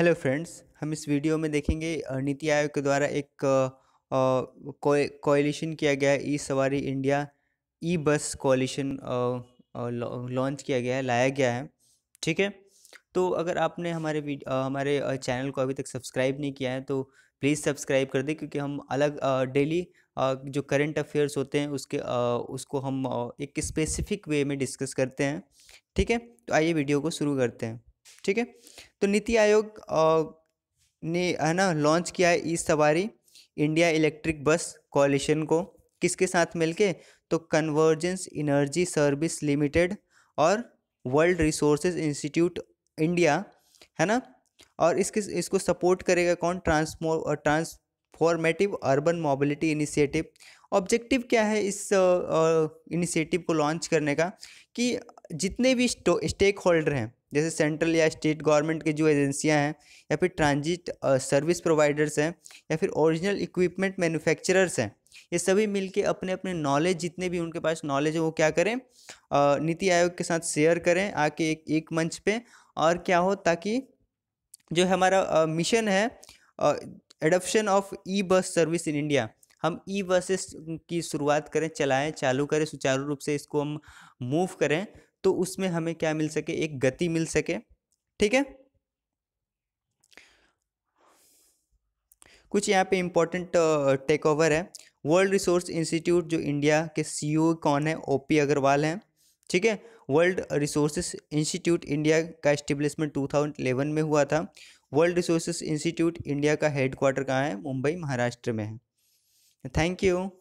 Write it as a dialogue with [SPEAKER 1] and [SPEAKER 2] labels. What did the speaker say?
[SPEAKER 1] hello friends हम इस video में देखेंगे नीति आयोग के द्वारा एक कोलिशन किया गया ई सवारी इंडिया ई बस कोलिशन लॉन्च किया गया है लाया गया है ठीक है तो अगर आपने हमारे हमारे चैनल को अभी तक सब्सक्राइब नहीं किया है तो प्लीज़ सब्सक्राइब कर दें क्योंकि हम अलग डेली जो करंट अफेयर्स होते हैं उसके उसको हम एक स्पेसिफिक वे में डिस्कस करते हैं ठीक है तो आइए वीडियो को शुरू करते हैं ठीक है तो नीति आयोग ने है ना लॉन्च किया है ई सवारी इंडिया इलेक्ट्रिक बस कॉलिशन को किसके साथ मिलके तो कन्वर्जेंस इनर्जी सर्विस लिमिटेड और वर्ल्ड रिसोर्सेज इंस्टीट्यूट इंडिया है ना और इसके इसको सपोर्ट करेगा कौन ट्रांसमो transformative urban mobility initiative objective क्या है इस इनिशिएटिव को लॉन्च करने का कि जितने भी स्टेक होल्डर हैं जैसे सेंट्रल या स्टेट गवर्नमेंट की जो एजेंसियां हैं या फिर ट्रांजिट सर्विस प्रोवाइडर्स हैं या फिर ओरिजिनल इक्विपमेंट मैन्युफैक्चरर्स हैं ये सभी मिलके अपने अपने नॉलेज जितने भी उनके पास नॉलेज है वो क्या करें नीति आयोग के साथ शेयर करें आके एक एक मंच पे और क्या हो ताकि जो हमारा मिशन है adaption of E bus service in India हम ई बसेस की शुरुआत करें चलाएं चालू करें सुचारू रूप से इसको हम मूव करें तो उसमें हमें क्या मिल सके एक गति मिल सके ठीक है कुछ यहाँ पे इम्पोर्टेंट टेक ओवर है वर्ल्ड रिसोर्स इंस्टीट्यूट जो इंडिया के सीईओ e कौन है ओपी अग्रवाल हैं ठीक है वर्ल्ड रिसोर्स इंस्टीट्यूट इंडिया का इस्टेब्लिशमेंट 2011 में हुआ था वर्ल्ड रिसोर्स इंस्टीट्यूट इंडिया का हेडक्वार्टर कहाँ है मुंबई महाराष्ट्र में है थैंक यू